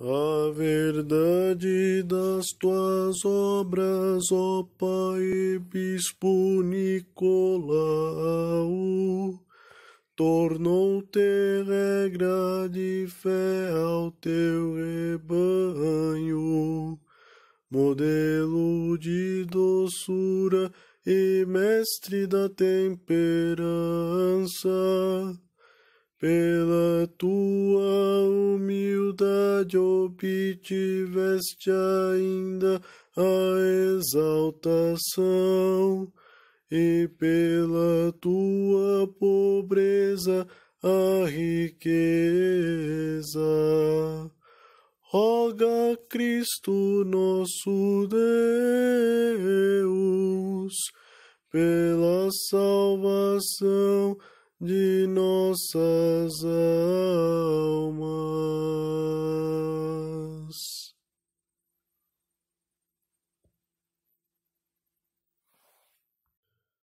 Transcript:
A verdade das tuas obras, ó Pai Bispo Nicolau, tornou-te regra de fé ao teu rebanho, modelo de doçura e mestre da temperança, pela tua obtiveste ainda a exaltação, e pela tua pobreza a riqueza. Roga Cristo nosso Deus pela salvação de nossas almas